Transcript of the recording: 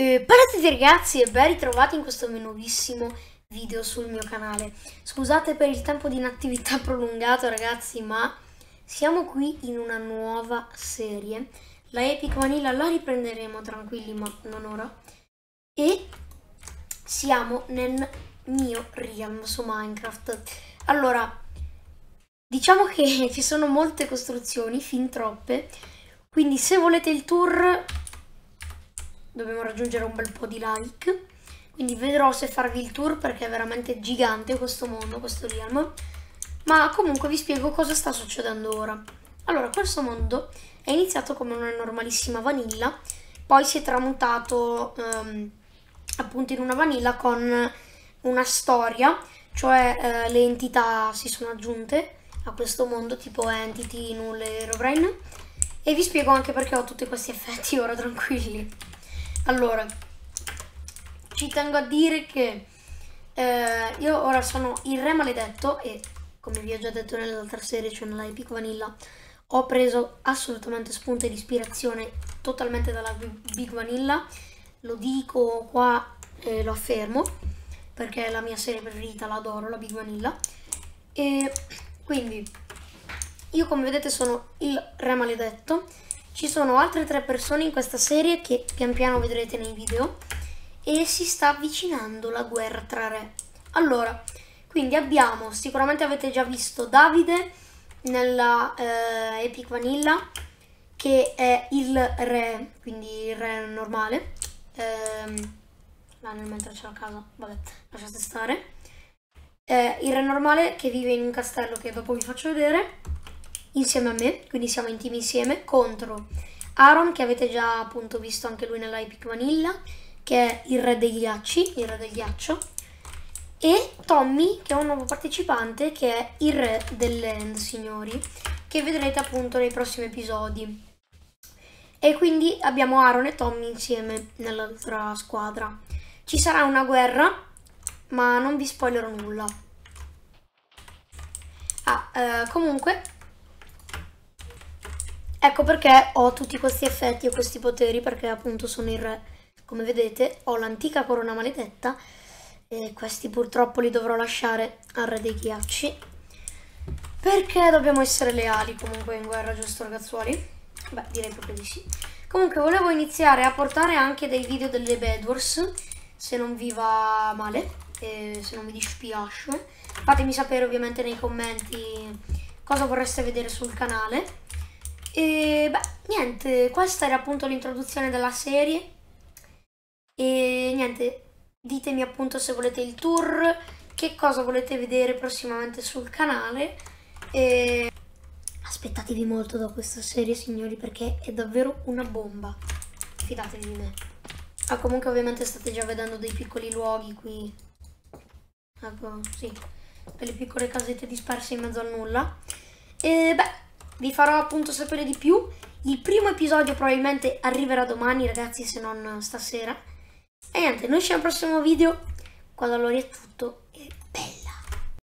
Eh, Parati ragazzi e ben ritrovati in questo mio nuovissimo video sul mio canale. Scusate per il tempo di inattività prolungato ragazzi ma siamo qui in una nuova serie. La Epic Vanilla la riprenderemo tranquilli ma non ora. E siamo nel mio realm su Minecraft. Allora, diciamo che ci sono molte costruzioni, fin troppe. Quindi se volete il tour dobbiamo raggiungere un bel po' di like. Quindi vedrò se farvi il tour perché è veramente gigante questo mondo, questo realm. Ma comunque vi spiego cosa sta succedendo ora. Allora, questo mondo è iniziato come una normalissima vanilla, poi si è tramutato ehm, appunto in una vanilla con una storia, cioè eh, le entità si sono aggiunte a questo mondo, tipo Entity, Null e Herobrine. E vi spiego anche perché ho tutti questi effetti ora, tranquilli. Allora, ci tengo a dire che eh, io ora sono il re maledetto e come vi ho già detto nell'altra serie, cioè nella Epic Vanilla, ho preso assolutamente spunto ed ispirazione totalmente dalla Big Vanilla. Lo dico qua e lo affermo perché è la mia serie preferita, la adoro, la Big Vanilla. E quindi io come vedete sono il re maledetto ci sono altre tre persone in questa serie che pian piano vedrete nei video e si sta avvicinando la guerra tra re. Allora, quindi abbiamo, sicuramente avete già visto Davide nella eh, Epic Vanilla che è il re, quindi il re normale. Ehm, là nel mentre c'è la casa, vabbè, lasciate stare. Eh, il re normale che vive in un castello che dopo vi faccio vedere insieme a me, quindi siamo intimi insieme, contro Aaron che avete già appunto visto anche lui nella Epic Vanilla, che è il re dei ghiacci, il re del ghiaccio, e Tommy che è un nuovo partecipante che è il re dell'end, signori, che vedrete appunto nei prossimi episodi. E quindi abbiamo Aaron e Tommy insieme nell'altra squadra. Ci sarà una guerra, ma non vi spoilerò nulla. Ah, eh, comunque Ecco perché ho tutti questi effetti e questi poteri, perché appunto sono il re. Come vedete ho l'antica corona maledetta, e questi purtroppo li dovrò lasciare al re dei ghiacci. Perché dobbiamo essere leali comunque in guerra, giusto ragazzuoli? Beh, direi proprio di sì. Comunque volevo iniziare a portare anche dei video delle Bedwars, se non vi va male, se non vi dispiace. Fatemi sapere ovviamente nei commenti cosa vorreste vedere sul canale. E beh, niente, questa era appunto l'introduzione della serie. E niente, ditemi appunto se volete il tour, che cosa volete vedere prossimamente sul canale. E aspettatevi molto da questa serie, signori, perché è davvero una bomba. Fidatevi di me. Ah, comunque ovviamente state già vedendo dei piccoli luoghi qui. Ecco, sì, delle piccole casette disperse in mezzo al nulla. E beh vi farò appunto sapere di più. Il primo episodio probabilmente arriverà domani, ragazzi, se non stasera. E niente, noi ci vediamo al prossimo video. Qua da allora è tutto.